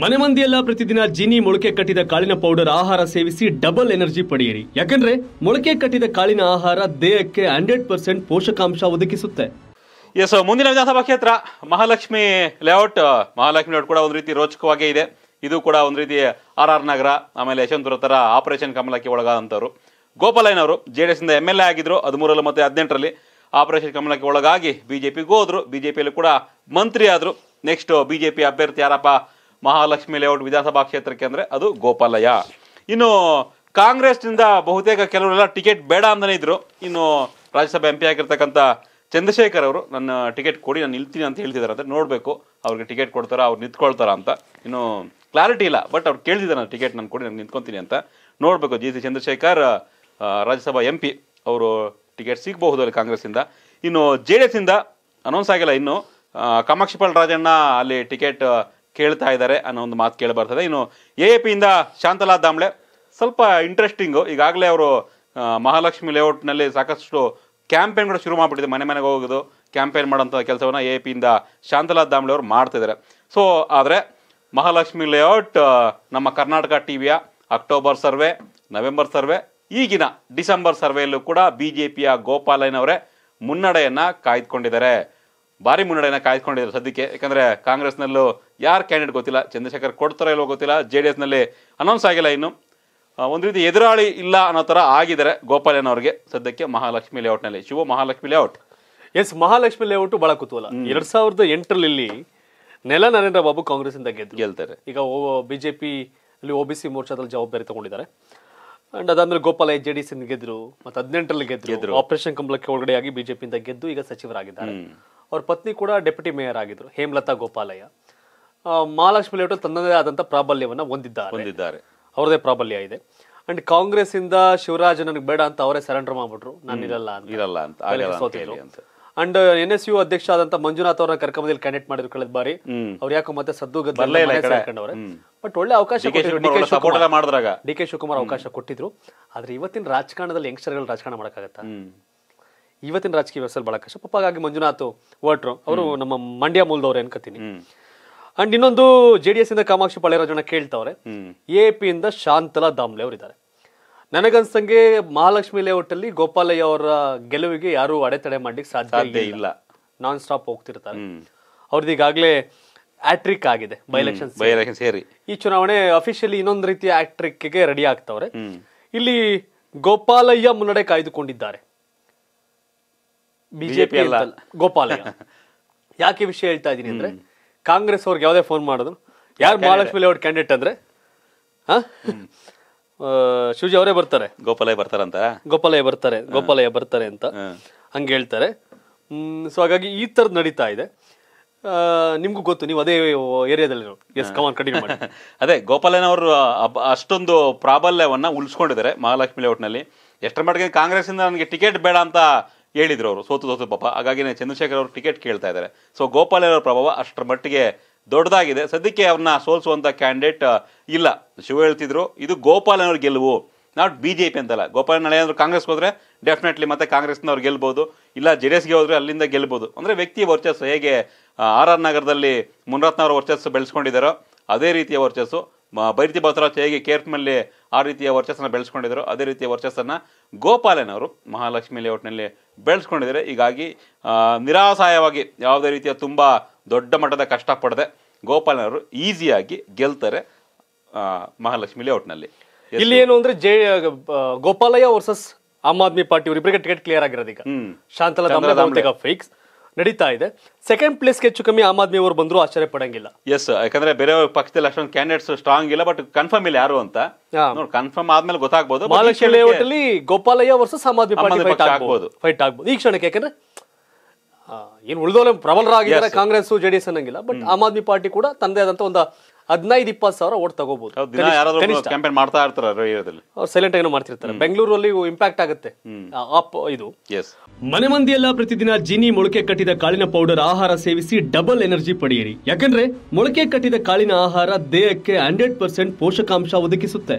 ಮನೆ ಮಂದಿಯೆಲ್ಲ ಪ್ರತಿದಿನ ಜಿನಿ ಮೊಳಕೆ ಕಟ್ಟಿದ ಕಾಳಿನ ಪೌಡರ್ ಆಹಾರ ಸೇವಿಸಿ ಡಬಲ್ ಎನರ್ಜಿ ಪಡೆಯಿರಿ ಯಾಕಂದ್ರೆ ಮೊಳಕೆ ಕಟ್ಟಿದ ಕಾಳಿನ ಆಹಾರ ದೇಹಕ್ಕೆ ಹಂಡ್ರೆಡ್ ಪರ್ಸೆಂಟ್ ಪೋಷಕಾಂಶ ಒದಗಿಸುತ್ತೆ ಎಸ್ ಮುಂದಿನ ವಿಧಾನಸಭಾ ಕ್ಷೇತ್ರ ಮಹಾಲಕ್ಷ್ಮಿ ಲೇಔಟ್ ಮಹಾಲಕ್ಷ್ಮಿ ಲೇಔಟ್ ಕೂಡ ಒಂದು ರೀತಿ ರೋಚಕವಾಗೇ ಇದೆ ಇದು ಕೂಡ ಒಂದು ರೀತಿ ಆರ್ ಆರ್ ನಗರ ಆಮೇಲೆ ಯಶವಂತರ ತರ ಆಪರೇಷನ್ ಕಮಲಕ್ಕೆ ಒಳಗಾದಂಥವ್ರು ಗೋಪಾಲಯ್ಯನವರು ಅವರು ಜೆ ಡಿ ಎಸ್ ಇಂದ ಎಮ್ ಎಲ್ ಎ ಆಗಿದ್ರು ಹದಿಮೂರರಲ್ಲಿ ಮತ್ತೆ ಹದಿನೆಂಟರಲ್ಲಿ ಆಪರೇಷನ್ ಕಮಲಕ್ಕೆ ಒಳಗಾಗಿ ಬಿಜೆಪಿಗೆ ಹೋದ್ರು ಬಿಜೆಪಿಯಲ್ಲಿ ಕೂಡ ಮಂತ್ರಿ ಆದರು ನೆಕ್ಸ್ಟ್ ಬಿಜೆಪಿ ಅಭ್ಯರ್ಥಿ ಯಾರಪ್ಪ ಮಹಾಲಕ್ಷ್ಮಿ ಲೇಔಟ್ ವಿಧಾನಸಭಾ ಕ್ಷೇತ್ರಕ್ಕೆ ಅಂದರೆ ಅದು ಗೋಪಾಲಯ ಇನ್ನು ಕಾಂಗ್ರೆಸ್ನಿಂದ ಬಹುತೇಕ ಕೆಲವರೆಲ್ಲ ಟಿಕೆಟ್ ಬೇಡ ಅಂತಲೇ ಇದ್ದರು ಇನ್ನು ರಾಜ್ಯಸಭೆ ಎಂ ಪಿ ಆಗಿರ್ತಕ್ಕಂಥ ಚಂದ್ರಶೇಖರ್ ಅವರು ನನ್ನ ಟಿಕೆಟ್ ಕೊಡಿ ನಾನು ನಿಲ್ತೀನಿ ಅಂತ ಹೇಳ್ತಿದ್ದಾರೆ ಅಂದರೆ ನೋಡಬೇಕು ಅವ್ರಿಗೆ ಟಿಕೆಟ್ ಕೊಡ್ತಾರೆ ಅವ್ರು ನಿಂತ್ಕೊಳ್ತಾರ ಅಂತ ಇನ್ನು ಕ್ಲಾರಿಟಿ ಇಲ್ಲ ಬಟ್ ಅವ್ರು ಕೇಳ್ತಿದ್ದಾರೆ ನಾನು ಟಿಕೆಟ್ ನಾನು ಕೊಡಿ ನಾನು ನಿಂತ್ಕೊತೀನಿ ಅಂತ ನೋಡಬೇಕು G C Chandrashekhar Rajya Sabha M P ಅವರು ಟಿಕೆಟ್ ಸಿಗಬಹುದು ಅಲ್ಲಿ ಕಾಂಗ್ರೆಸ್ಸಿಂದ ಇನ್ನು ಜೆ ಡಿ ಎಸ್ಸಿಂದ ಅನೌನ್ಸ್ ಆಗಿಲ್ಲ ಇನ್ನು ಕಾಮಾಕ್ಷಿಪಾಲ್ ರಾಜಣ್ಣ ಅಲ್ಲಿ ಟಿಕೆಟ್ ಕೇಳ್ತಾ ಇದ್ದಾರೆ ಅನ್ನೋ ಒಂದು ಮಾತು ಕೇಳಿ ಇನ್ನು ಎ ಎ ಪಿಯಿಂದ ಶಾಂತಲಾ ದಾಮ್ಳೆ ಸ್ವಲ್ಪ ಇಂಟ್ರೆಸ್ಟಿಂಗು ಈಗಾಗಲೇ ಅವರು ಮಹಾಲಕ್ಷ್ಮಿ ಲೇಔಟ್ನಲ್ಲಿ ಸಾಕಷ್ಟು ಕ್ಯಾಂಪೇನ್ ಕೂಡ ಶುರು ಮಾಡಿಬಿಟ್ಟಿದೆ ಮನೆ ಮನೆಗೆ ಹೋಗೋದು ಕ್ಯಾಂಪೇನ್ ಮಾಡೋಂಥ ಕೆಲಸವನ್ನು ಎ ಪಿಯಿಂದ ಶಾಂತಲಾ ದಾಮ್ಳೆ ಅವರು ಮಾಡ್ತಿದ್ದಾರೆ ಸೊ ಆದರೆ ಮಹಾಲಕ್ಷ್ಮಿ ಲೇಔಟ್ ನಮ್ಮ ಕರ್ನಾಟಕ ಟಿ ವಿಯ ಅಕ್ಟೋಬರ್ ಸರ್ವೆ ನವೆಂಬರ್ ಸರ್ವೆ ಈಗಿನ ಡಿಸೆಂಬರ್ ಸರ್ವೆಯಲ್ಲೂ ಕೂಡ ಬಿ ಜೆ ಪಿಯ ಗೋಪಾಲಯ್ಯನವರೇ ಮುನ್ನಡೆಯನ್ನು ಕಾಯ್ದುಕೊಂಡಿದ್ದಾರೆ ಭಾರಿ ಮುನ್ನಡೆಯನ್ನು ಕಾಯ್ದುಕೊಂಡಿದ್ದಾರೆ ಸದ್ಯಕ್ಕೆ ಯಾಕಂದರೆ ಕಾಂಗ್ರೆಸ್ನಲ್ಲೂ ಯಾರು ಕ್ಯಾಂಡಿಡೇಟ್ ಗೊತ್ತಿಲ್ಲ ಚಂದ್ರಶೇಖರ್ ಕೊಡ್ತಾರೋ ಇಲ್ಲೋ ಗೊತ್ತಿಲ್ಲ ಜೆ ಡಿ ಎಸ್ನಲ್ಲಿ ಅನೌನ್ಸ್ ಆಗಿಲ್ಲ ಇನ್ನು ಒಂದು ರೀತಿ ಎದುರಾಳಿ ಇಲ್ಲ ಅನ್ನೋ ಥರ ಆಗಿದ್ದಾರೆ ಗೋಪಾಲಯ್ಯನ ಅವರಿಗೆ ಸದ್ಯಕ್ಕೆ ಮಹಾಲಕ್ಷ್ಮಿ ಲೇಔಟ್ನಲ್ಲಿ Shiva Mahalakshmi layout S Mahalakshmi layout ಭಾಳ ಕುತೂಹಲ ಎರಡು ಸಾವಿರದ ಎಂಟರಲ್ಲಿ ನೆಲ ನರೇಂದ್ರ ಬಾಬು ಇಂದ ಗೆದ್ದು ಗೆಲ್ತಾರೆ ಈಗ ಬಿಜೆಪಿ ಅಲ್ಲಿ ಒ ಬಿ ಸಿ ಮೋರ್ಚಾದಲ್ಲಿ ಜವಾಬ್ದಾರಿ ತಗೊಂಡಿದ್ದಾರೆ ಅಂಡ್ ಅದಾದ್ಮೇಲೆ ಗೋಪಾಲಯ್ಯ ಜೆ ಡಿ ಗೆದ್ರು ಮತ್ತೆ ಹದಿನೆಂಟರಲ್ಲಿ ಗೆದ್ರು ಆಪರೇಷನ್ ಕಂಬಳಕ್ಕೆ ಆಗಿ ಬಿಜೆಪಿಯಿಂದ ಗೆದ್ದು ಈಗ ಸಚಿವರಾಗಿದ್ದಾರೆ ಅವ್ರ ಪತ್ನಿ ಕೂಡ ಡೆಪ್ಯೂಟಿ ಮೇಯರ್ ಆಗಿದ್ರು ಹೇಮಲತಾ ಗೋಪಾಲಯ್ಯ ಮಹಾಲಕ್ಷ್ಮಿ ಲೇಔಟ್ ತನ್ನದೇ ಆದಂಥ ಪ್ರಾಬಲ್ಯವನ್ನ ಹೊಂದಿದ್ದಾರೆ ಹೊಂದಿದ್ದಾರೆ ಅವ್ರದೇ ಪ್ರಾಬಲ್ಯ ಇದೆ ಅಂಡ್ ಕಾಂಗ್ರೆಸ್ ಇಂದ ಶಿವರಾಜ್ ನನಗೆ ಬೇಡ ಅಂತ ಅವರೇ ಸರೆಂಡರ್ ಮಾಡ್ಬಿಟ್ರು ನಾನು ಇರಲ್ಲ ಅಂತ ಇರಲ್ಲ ಅಂತ ಅಂಡ್ ಎನ್ ಎಸ್ ಯು ಅಧ್ಯಕ್ಷ ಆದಂತ ಮಂಜುನಾಥ್ ಅವರ ಕರ್ಕಮದಲ್ಲಿ ಕ್ಯಾಂಡಿಡೇಟ್ ಮಾಡಿದ್ರು ಕಳೆದ ಬಾರಿ ಅವ್ರು ಯಾಕೋ ಮತ್ತೆ ಸದ್ದು ಹಾಕೊಂಡವ್ರೆ ಬಟ್ ಒಳ್ಳೆ ಅವಕಾಶ ಡಿ ಕೆ ಶಿವಕುಮಾರ್ ಅವಕಾಶ ಕೊಟ್ಟಿದ್ರು ಆದ್ರೆ ಇವತ್ತಿನ ರಾಜಕಾರಣದಲ್ಲಿ ಯಂಗ್ಸ್ಟರ್ಗಳು ರಾಜಕಾರಣ ಮಾಡಕ್ಕಾಗತ್ತ ಇವತ್ತಿನ ರಾಜಕೀಯ ವ್ಯವಸ್ಥೆ ಬಹಳ ಕಷ್ಟ ಪಾಪ ಹಾಗಾಗಿ ಮಂಜುನಾಥ್ ವಟ್ರು ಅವರು ನಮ್ಮ ಮಂಡ್ಯ ಮೂಲದವ್ರು ಅನ್ಕೋತೀನಿ ಅಂಡ್ ಇನ್ನೊಂದು ಜೆ ಡಿ ಎಸ್ ಇಂದ ಕಾಮಾಕ್ಷಿ ಜನ ಕೇಳ್ತಾವ್ರೆ ಎ ಪಿ ಇಂದ ಶಾಂತಲಾ ದಾಮ್ಲೆ ಅವರಿದ್ದಾರೆ ನನಗನ್ಸಂಗೆ ಮಹಾಲಕ್ಷ್ಮಿ ಲೇಔಟ್ ಅಲ್ಲಿ ಗೋಪಾಲಯ್ಯ ಅವರ ಗೆಲುವಿಗೆ ಯಾರು ಅಡೆತಡೆ ಮಾಡ್ಲಿಕ್ಕೆ ಸಾಧ್ಯ ಇಲ್ಲ ನಾನ್ ಸ್ಟಾಪ್ ಹೋಗ್ತಿರ್ತಾರೆ ಅವ್ರದ್ದು ಈಗಾಗಲೇ ಆಟ್ರಿಕ್ ಆಗಿದೆ ಬೈ ಎಲೆಕ್ಷನ್ ಸೇರಿ ಈ ಚುನಾವಣೆ ಅಫಿಷಿಯಲಿ ಇನ್ನೊಂದು ರೀತಿಯ ಗೆ ರೆಡಿ ಆಗ್ತಾವ್ರೆ ಇಲ್ಲಿ ಗೋಪಾಲಯ್ಯ ಮುನ್ನಡೆ ಕಾಯ್ದುಕೊಂಡಿದ್ದಾರೆ ಬಿಜೆಪಿ ಅಲ್ಲ ಗೋಪಾಲ ಯಾಕೆ ವಿಷಯ ಹೇಳ್ತಾ ಇದ್ದೀನಿ ಅಂದ್ರೆ ಕಾಂಗ್ರೆಸ್ ಅವ್ರಿಗೆ ಯಾವುದೇ ಫೋನ್ ಮಾಡಿದ್ರು ಯಾರು ಮಹಾಲಕ್ಷ್ಮಿ ಲೇಔಟ್ ಕ್ಯಾಂಡಿಡೇಟ್ ಅಂದ್ರೆ ಹಾ ಶಿವಜಿ ಅವರೇ ಬರ್ತಾರೆ ಗೋಪಾಲಯ್ಯ ಅಂತ ಗೋಪಾಲಯ್ಯ ಬರ್ತಾರೆ ಗೋಪಾಲಯ್ಯ ಬರ್ತಾರೆ ಅಂತ ಹಂಗೆ ಹೇಳ್ತಾರೆ ಸೊ ಹಾಗಾಗಿ ಈ ಥರದ್ದು ನಡೀತಾ ಇದೆ ನಿಮ್ಗೂ ಗೊತ್ತು ನೀವು ಅದೇ ಏರಿಯಾದಲ್ಲಿ ಎಸ್ ಕಮಾನ್ ಕಡಿಮೆ ಅದೇ ಗೋಪಾಲಯ್ಯನವರು ಅಷ್ಟೊಂದು ಪ್ರಾಬಲ್ಯವನ್ನ ಉಳಿಸ್ಕೊಂಡಿದ್ದಾರೆ ಮಹಾಲಕ್ಷ್ಮಿ ಲೇಔಟ್ನಲ್ಲಿ ಎಷ್ಟರ ಮಟ್ಟಿಗೆ ಇಂದ ನನಗೆ ಟಿಕೆಟ್ ಬೇಡ ಅಂತ ಹೇಳಿದ್ರು ಅವರು ಸೋತು ಸೋತು ಪಾಪ ಹಾಗಾಗಿನೇ ಚಂದ್ರಶೇಖರ್ ಅವರು ಟಿಕೆಟ್ ಕೇಳ್ತಾ ಇದ್ದಾರೆ ಸೊ ಗೋಪಾಲನವರ ಪ್ರಭಾವ ಅಷ್ಟರ ಮಟ್ಟಿಗೆ ದೊಡ್ಡದಾಗಿದೆ ಸದ್ಯಕ್ಕೆ ಅವ್ರನ್ನ ಸೋಲಿಸುವಂಥ ಕ್ಯಾಂಡಿಡೇಟ್ ಇಲ್ಲ ಶಿವ ಹೇಳ್ತಿದ್ರು ಇದು ಗೋಪಾಲನವ್ರ ಗೆಲುವು ನಾಟ್ ಬಿ ಜೆ ಪಿ ಅಂತಲ್ಲ ಗೋಪಾಲ ನಾಳೆ ಏನಾದ್ರು ಕಾಂಗ್ರೆಸ್ಗೆ ಹೋದರೆ ಡೆಫಿನೆಟ್ಲಿ ಮತ್ತೆ ಕಾಂಗ್ರೆಸ್ನವ್ರು ಗೆಲ್ಬೋದು ಇಲ್ಲ ಜೆ ಡಿ ಎಸ್ಗೆ ಹೋದರೆ ಅಲ್ಲಿಂದ ಗೆಲ್ಬೋದು ಅಂದರೆ ವ್ಯಕ್ತಿ ವರ್ಚಸ್ಸು ಹೇಗೆ ಆರ್ ಆರ್ ನಗರದಲ್ಲಿ ಅವರ ವರ್ಚಸ್ಸು ಬೆಳೆಸ್ಕೊಂಡಿದ್ದಾರೋ ಅದೇ ರೀತಿಯ ವರ್ಚಸ್ಸು ಬೈರತಿ ಬಸವರಾಜ್ ಹೇಗೆ ನಲ್ಲಿ ಆ ರೀತಿಯ ವರ್ಚಸ್ಸನ್ನು ಬೆಳೆಸ್ಕೊಂಡಿದ್ರು ಅದೇ ರೀತಿಯ ವರ್ಚಸ್ಸನ್ನು ಗೋಪಾಲನ್ ಅವರು ಮಹಾಲಕ್ಷ್ಮಿ ಲೇಔಟ್ನಲ್ಲಿ ಬೆಳೆಸ್ಕೊಂಡಿದ್ದಾರೆ ಹೀಗಾಗಿ ನಿರಾಸಾಯವಾಗಿ ಯಾವುದೇ ರೀತಿಯ ತುಂಬ ದೊಡ್ಡ ಮಟ್ಟದ ಕಷ್ಟಪಡದೆ ಗೋಪಾಲನ್ ಅವರು ಈಸಿಯಾಗಿ ಗೆಲ್ತಾರೆ ಮಹಾಲಕ್ಷ್ಮಿ ಲೇಔಟ್ನಲ್ಲಿ ಇಲ್ಲಿ ಏನು ಅಂದ್ರೆ J Gopalaiah versus Aam Aadmi party ಇವರಿಬ್ಬರಿಗೆ ಟಿಕೆಟ್ ಕ್ಲಿಯರ್ ಆಗಿರೋದೀಗ ಶಾಂತಲಾ ಫಿಕ್ಸ್ ನಡೀತಾ ಇದೆ ಸೆಕೆಂಡ್ ಪ್ಲೇಸ್ಗೆ ಹೆಚ್ಚು ಕಮ್ಮಿ ಆಮ್ ಆದ್ಮಿ ಅವರು ಬಂದರೂ ಆಶ್ಚರ್ಯ ಪಡಂಗಿಲ್ಲ ಎಸ್ ಯಾಕಂದ್ರೆ ಬೇರೆ ಪಕ್ಷದಲ್ಲಿ ಅಷ್ಟೊಂದು ಕ್ಯಾಂಡಿಡೇಟ್ಸ್ ಸ್ಟ್ರಾಂಗ್ ಇಲ್ಲ ಬಟ್ ಕನ್ಫರ್ಮ್ ಇಲ್ಲ ಯಾರು ಅಂತ ಕನ್ಫರ್ಮ್ ಆದ್ಮೇಲೆ ಗೊತ್ತಾಗ್ಬೋದು Mahalakshmi Gopalaiah versus Aam Aadmi party fight ಆಗ್ಬಹುದು ಫೈಟ್ ಈ ಕ್ಷಣಕ್ಕೆ ಯಾಕಂದ್ರೆ ಏನು ಉಳಿದೋಲೆ ಪ್ರಬಲರಾಗಿದ್ದಾರೆ ಕಾಂಗ್ರೆಸ್ ಜೆಡಿಎಸ್ ಅನ್ನಂಗಿಲ್ಲ ಬಟ್ ಆಮ್ ಆದ್ಮಿ ಪಾರ್ಟಿ ಕೂಡ ತಂದೆ ಆದಂತ ಒಂದು ಹದಿನೈದು ಇಪ್ಪತ್ತು ಸಾವಿರ ಓಟ್ ತಗೋಬಹುದು ಕ್ಯಾಂಪೇನ್ ಮಾಡ್ತಾ ಇರ್ತಾರೆ ಸೈಲೆಂಟ್ ಏನೋ ಮಾಡ್ತಿರ್ತಾರೆ ಬೆಂಗಳೂರಲ್ಲಿ ಇಂಪ್ಯಾಕ್ಟ್ ಆಗುತ್ತೆ ಅಪ್ ಇದು ಮನೆ ಮಂದಿಯೆಲ್ಲ ಪ್ರತಿದಿನ ಜಿನಿ ಮೊಳಕೆ ಕಟ್ಟಿದ ಕಾಳಿನ ಪೌಡರ್ ಆಹಾರ ಸೇವಿಸಿ ಡಬಲ್ ಎನರ್ಜಿ ಪಡೆಯಿರಿ ಯಾಕಂದ್ರೆ ಮೊಳಕೆ ಕಟ್ಟಿದ ಕಾಳಿನ ಆಹಾರ ದೇಹಕ್ಕೆ ಹಂಡ್ರೆಡ್ ಪರ್ಸೆಂಟ್ ಪೋಷಕಾಂಶ ಒದಗಿಸುತ್ತೆ